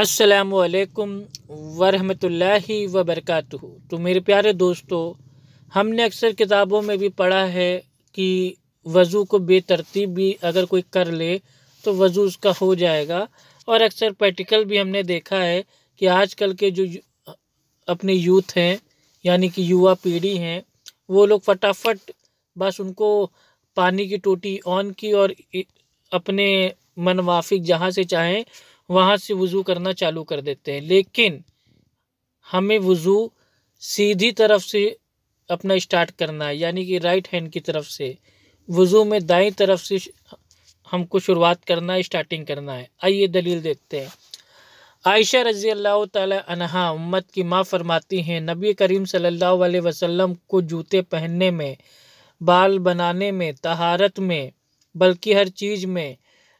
असलकम वरहमतुल्लाहि वबरकत तो मेरे प्यारे दोस्तों हमने अक्सर किताबों में भी पढ़ा है कि वज़ू को बेतरतीब भी अगर कोई कर ले तो वज़ू उसका हो जाएगा और अक्सर प्रैक्टिकल भी हमने देखा है कि आजकल के जो अपने यूथ हैं यानी कि युवा पीढ़ी हैं वो लोग फटाफट बस उनको पानी की टोटी ऑन की और अपने मनवाफिक जहाँ से चाहें वहाँ से वज़ू करना चालू कर देते हैं लेकिन हमें वज़ू सीधी तरफ से अपना स्टार्ट करना है यानी कि राइट हैंड की तरफ से वज़ू में दाई तरफ से हमको शुरुआत करना है स्टार्टिंग करना है आइए दलील देखते हैं आयशा रज़ी अल्लाह तहा उम्मत की माँ फरमाती हैं नबी करीम सल्लल्लाहु अलैहि वसल्लम को जूते पहनने में बाल बनाने में तहारत में बल्कि हर चीज़ में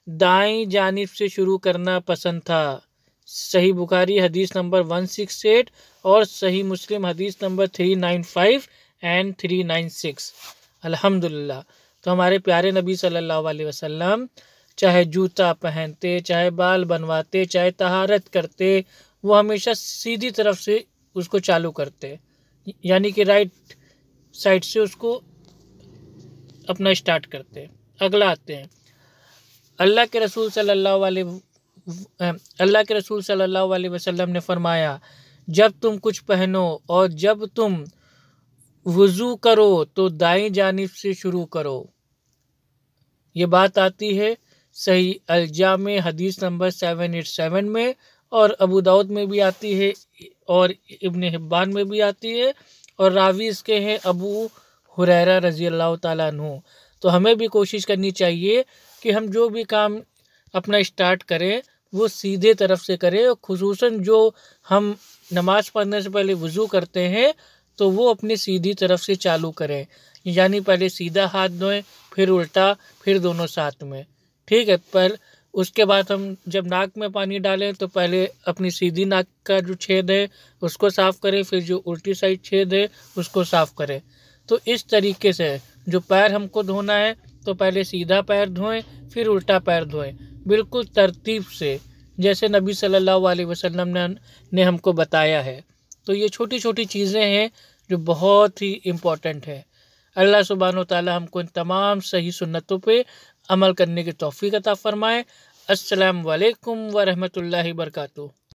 दाएं जानब से शुरू करना पसंद था सही बुखारी हदीस नंबर वन सिक्स एट और सही मुस्लिम हदीस number three nine five and three nine six अल्हम्दुलिल्लाह तो हमारे प्यारे नबी सल्लल्लाहु अलैहि वसल्लम चाहे जूता पहनते चाहे बाल बनवाते चाहे तहारत करते वो हमेशा सीधी तरफ से उसको चालू करते यानी कि राइट साइड से उसको अपना स्टार्ट करते अगला आते हैं अल्लाह के रसूल सल्लल्लाहु अलैहि अल्लाह के रसूल सल्लल्लाहु अलैहि वसल्लम ने फरमाया जब तुम कुछ पहनो और जब तुम वज़ू करो तो दाई जानब से शुरू करो ये बात आती है सही अलजाम हदीस नंबर सेवन एट सेवन में और अबू दाऊद में भी आती है और इबन हिब्बान में भी आती है और रावी इसके हैं अबू हुरैरा रज़ी अल्लाह तु तो हमें भी कोशिश करनी चाहिए कि हम जो भी काम अपना स्टार्ट करें वो सीधे तरफ से करें और खसूस जो हम नमाज़ पढ़ने से पहले वज़ू करते हैं तो वो अपनी सीधी तरफ से चालू करें यानी पहले सीधा हाथ धोएं फिर उल्टा फिर दोनों साथ में ठीक है पर उसके बाद हम जब नाक में पानी डालें तो पहले अपनी सीधी नाक का जो छेद है उसको साफ़ करें फिर जो उल्टी साइड छेद है उसको साफ़ करें तो इस तरीके से जो पैर हमको धोना है तो पहले सीधा पैर धोएं फिर उल्टा पैर धोएं बिल्कुल तरतीब से जैसे नबी सल्लल्लाहु अलैहि वसल्लम ने ने हमको बताया है तो ये छोटी छोटी चीज़ें हैं जो बहुत ही इम्पॉर्टेंट है अल्लाह सुबहान ताली हमको इन तमाम सही सुन्नतों पे अमल करने की तोफ़ी अता फ़रमाएँ असलकम वरहल वर्का